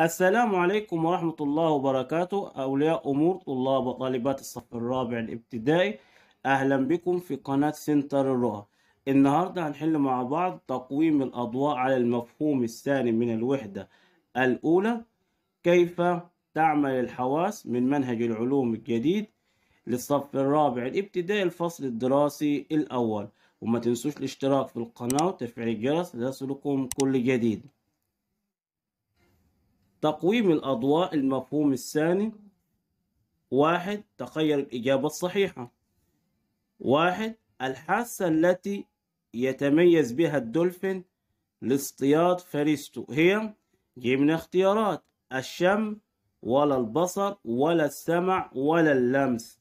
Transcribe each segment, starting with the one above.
السلام عليكم ورحمة الله وبركاته أولياء أمور طلاب وطالبات الصف الرابع الابتدائي أهلا بكم في قناة سنتر الرؤى النهاردة هنحل مع بعض تقويم الأضواء على المفهوم الثاني من الوحدة الأولى كيف تعمل الحواس من منهج العلوم الجديد للصف الرابع الابتدائي الفصل الدراسي الأول وما تنسوش الاشتراك في القناة وتفعيل الجرس ليصلكم كل جديد تقويم الأضواء المفهوم الثاني واحد تخيل الإجابة الصحيحة واحد الحاسة التي يتميز بها الدولفين لاصطياد فريسته هي جبنا اختيارات الشم ولا البصر ولا السمع ولا اللمس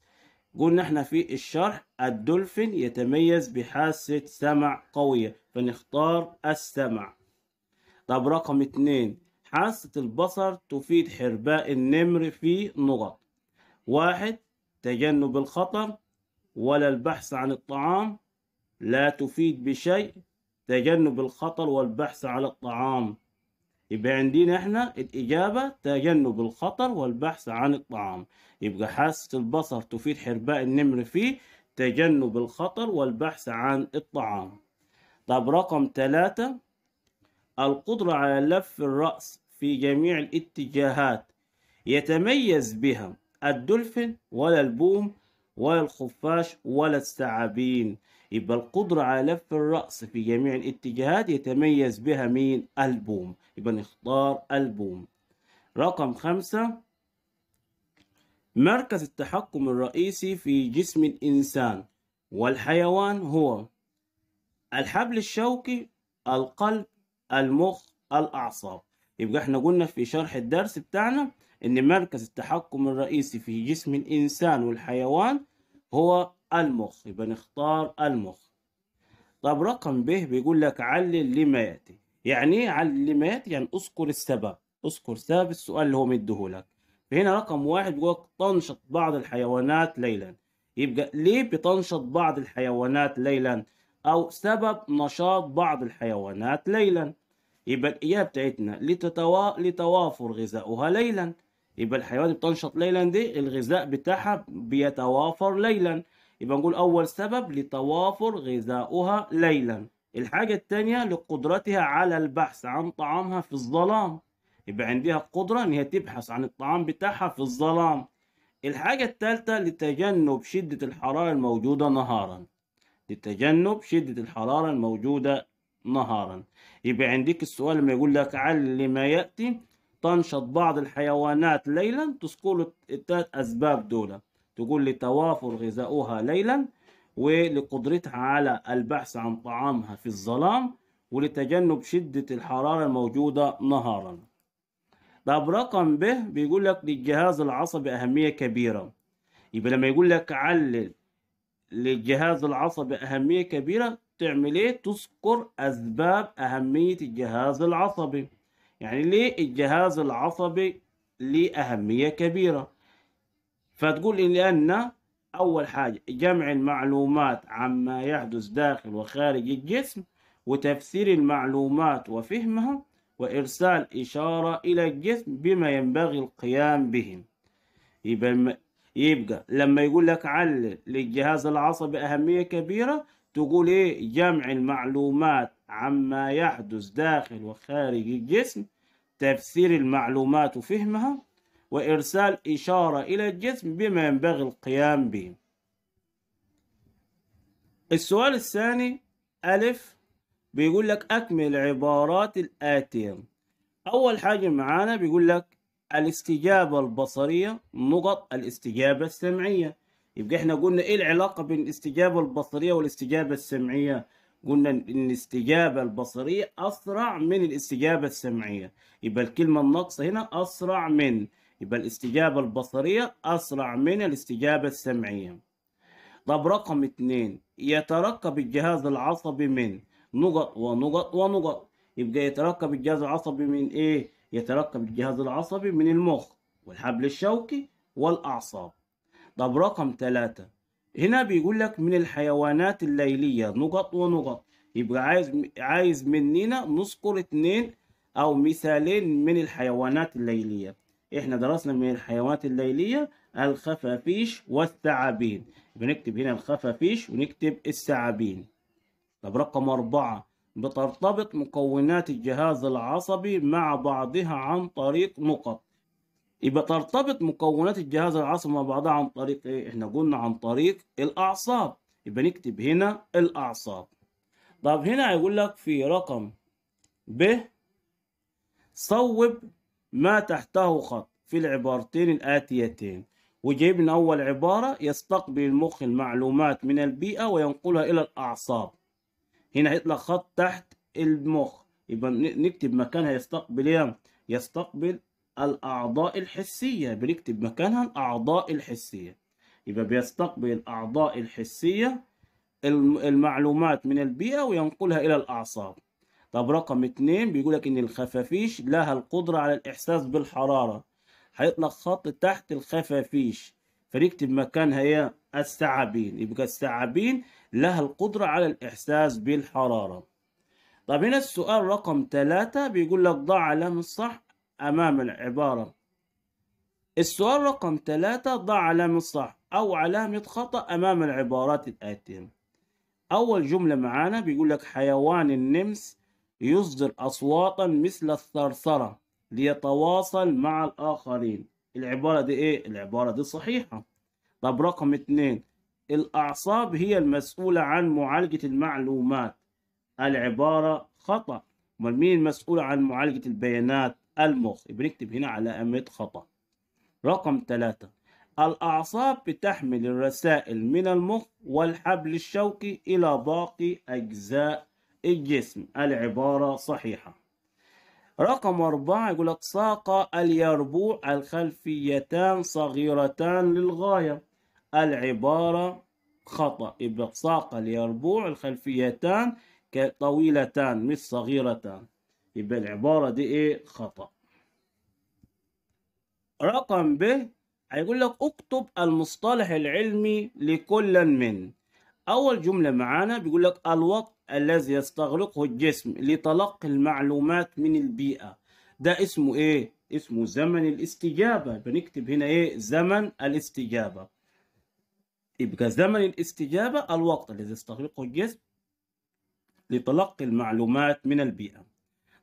قلنا احنا في الشرح الدولفين يتميز بحاسة سمع قوية فنختار السمع طب رقم اتنين حاسة البصر تفيد حرباء النمر في نقط واحد تجنب الخطر ولا البحث عن الطعام لا تفيد بشيء تجنب الخطر والبحث على الطعام يبقى عندنا احنا الإجابة تجنب الخطر والبحث عن الطعام يبقى حاسة البصر تفيد حرباء النمر في تجنب الخطر والبحث عن الطعام طب رقم ثلاثة القدرة على لف الرأس في جميع الاتجاهات يتميز بها الدولفين ولا البوم ولا الخفاش ولا الثعابين يبقى القدرة على لف الرأس في جميع الاتجاهات يتميز بها مين البوم يبقى نختار البوم رقم خمسة مركز التحكم الرئيسي في جسم الإنسان والحيوان هو الحبل الشوكي القلب المخ الأعصاب يبقى احنا قلنا في شرح الدرس بتاعنا إن مركز التحكم الرئيسي في جسم الإنسان والحيوان هو المخ يبقى نختار المخ طب رقم ب بيقول لك علل لما يأتي يعني ايه علل لما يأتي يعني اذكر السبب اذكر سبب السؤال اللي هو مديهولك فهنا رقم واحد بيقول لك تنشط بعض الحيوانات ليلا يبقى ليه بتنشط بعض الحيوانات ليلا أو سبب نشاط بعض الحيوانات ليلا يبقى الإياه بتاعتنا لتتوا... لتوافر غذاؤها ليلا يبقى الحيوانات بتنشط ليلا دي الغذاء بتاعها بيتوافر ليلا يبقى نقول أول سبب لتوافر غذاؤها ليلا الحاجة التانية لقدرتها على البحث عن طعامها في الظلام يبقى عندها قدرة إن هي تبحث عن الطعام بتاعها في الظلام الحاجة التالتة لتجنب شدة الحرارة الموجودة نهارا لتجنب شدة الحرارة الموجودة نهارا يبقى عندك السؤال لما يقول لك علل ما يأتي تنشط بعض الحيوانات ليلا تذكر التلات أسباب دول تقول لتوافر غذاؤها ليلا ولقدرتها على البحث عن طعامها في الظلام ولتجنب شدة الحرارة الموجودة نهارا طب رقم ب بيقول لك للجهاز العصبي أهمية كبيرة يبقى لما يقول لك علل للجهاز العصبي أهمية كبيرة تعمل ايه تذكر اسباب اهميه الجهاز العصبي يعني ليه الجهاز العصبي ليه اهميه كبيره فتقول إن لان اول حاجه جمع المعلومات عما يحدث داخل وخارج الجسم وتفسير المعلومات وفهمها وارسال اشاره الى الجسم بما ينبغي القيام به يبقى يبقى لما يقول لك علل للجهاز العصبي أهمية كبيرة تقول ايه جمع المعلومات عما يحدث داخل وخارج الجسم تفسير المعلومات وفهمها وإرسال إشارة إلى الجسم بما ينبغي القيام به السؤال الثاني ألف بيقول لك أكمل عبارات الآتية أول حاجة معانا بيقول لك الاستجابة البصرية نقط الاستجابة السمعية يبقى احنا قلنا ايه العلاقه بين الاستجابه البصريه والاستجابه السمعيه قلنا ان الاستجابه البصريه اسرع من الاستجابه السمعيه يبقى الكلمه الناقصه هنا اسرع من يبقى الاستجابه البصريه اسرع من الاستجابه السمعيه طب رقم اتنين يترقب الجهاز العصبي من نقط ونقط ونقط يبقى يترقب الجهاز العصبي من ايه يترقب الجهاز العصبي من المخ والحبل الشوكي والاعصاب طب رقم تلاتة هنا بيقول لك من الحيوانات الليلية نقط ونقط يبقى عايز عايز مننا نذكر اتنين أو مثالين من الحيوانات الليلية احنا درسنا من الحيوانات الليلية الخفافيش والثعابين بنكتب هنا الخفافيش ونكتب الثعابين طب رقم أربعة بترتبط مكونات الجهاز العصبي مع بعضها عن طريق نقط يبقى ترتبط مكونات الجهاز العصبي مع بعضها عن طريق ايه؟ احنا قلنا عن طريق الاعصاب يبقى نكتب هنا الاعصاب طب هنا هيقول لك في رقم ب صوب ما تحته خط في العبارتين الآتيتين وجايب لنا أول عبارة يستقبل المخ المعلومات من البيئة وينقلها إلى الأعصاب هنا هيطلع خط تحت المخ يبقى نكتب مكانها يستقبل إيه؟ يستقبل الأعضاء الحسية بنكتب مكانها الأعضاء الحسية يبقى بيستقبل الأعضاء الحسية المعلومات من البيئة وينقلها إلى الأعصاب طب رقم اتنين بيقول لك إن الخفافيش لها القدرة على الإحساس بالحرارة هيطلق خط تحت الخفافيش فنكتب مكانها هي الثعابين يبقى الثعابين لها القدرة على الإحساس بالحرارة طب هنا السؤال رقم ثلاثة بيقول لك ضع علامة الصح أمام العبارة السؤال رقم ثلاثة ضع علامة صح أو علامة خطأ أمام العبارات الآتية أول جملة معانا بيقول لك حيوان النمس يصدر أصواتا مثل الثرثرة ليتواصل مع الآخرين العبارة دي إيه؟ العبارة دي صحيحة طب رقم اتنين الأعصاب هي المسؤولة عن معالجة المعلومات العبارة خطأ أمال مين المسؤول عن معالجة البيانات المخ بنكتب هنا علامة خطأ رقم ثلاثة الأعصاب بتحمل الرسائل من المخ والحبل الشوكي إلى باقي أجزاء الجسم العبارة صحيحة رقم أربعة يقول لك ساق اليربوع الخلفيتان صغيرتان للغاية العبارة خطأ يبقى ساق اليربوع الخلفيتان طويلتان مش صغيرتان يبقى العبارة دي إيه خطأ رقم ب هيقول لك اكتب المصطلح العلمي لكل من أول جملة معانا بيقول لك الوقت الذي يستغرقه الجسم لتلقي المعلومات من البيئة ده اسمه إيه؟ اسمه زمن الاستجابة بنكتب هنا إيه؟ زمن الاستجابة يبقى زمن الاستجابة الوقت الذي يستغرقه الجسم لتلقي المعلومات من البيئة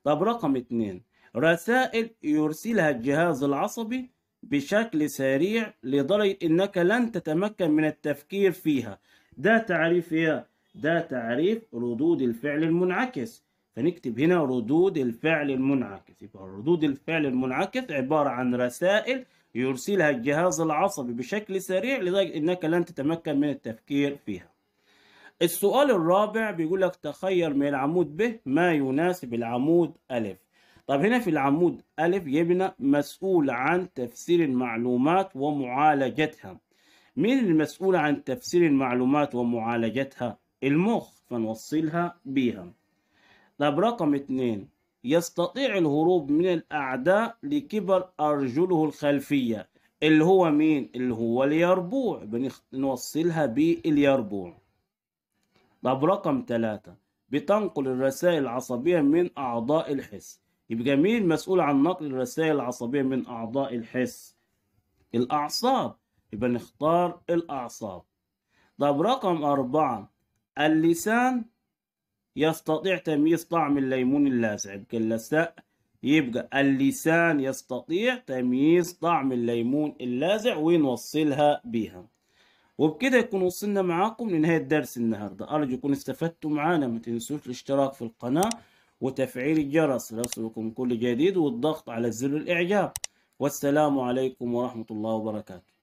طب رقم اتنين رسائل يرسلها الجهاز العصبي بشكل سريع لدرجة إنك لن تتمكن من التفكير فيها ده تعريف إيه؟ ده تعريف ردود الفعل المنعكس فنكتب هنا ردود الفعل المنعكس يبقى ردود الفعل المنعكس عبارة عن رسائل يرسلها الجهاز العصبي بشكل سريع لدرجة إنك لن تتمكن من التفكير فيها السؤال الرابع بيقول لك تخير من العمود ب ما يناسب العمود ألف طب هنا في العمود ألف جبنا مسؤول عن تفسير المعلومات ومعالجتها مين المسؤول عن تفسير المعلومات ومعالجتها؟ المخ فنوصلها بيها طب رقم اتنين يستطيع الهروب من الأعداء لكبر أرجله الخلفية اللي هو مين؟ اللي هو اليربوع بنوصلها باليربوع طب رقم ثلاثة بتنقل الرسائل العصبية من أعضاء الحس يبقى مين مسؤول عن نقل الرسائل العصبية من أعضاء الحس الأعصاب يبقى نختار الأعصاب طب رقم أربعة اللسان يستطيع تمييز طعم الليمون اللاسع يبقى اللساء يبقى اللسان يستطيع تمييز طعم الليمون اللازع ونوصلها بيها وبكده يكون وصلنا معاكم لنهاية درس النهاردة أرجو يكون استفدتوا معانا ما تنسوش الاشتراك في القناة وتفعيل الجرس ليصلكم كل جديد والضغط على زر الإعجاب والسلام عليكم ورحمة الله وبركاته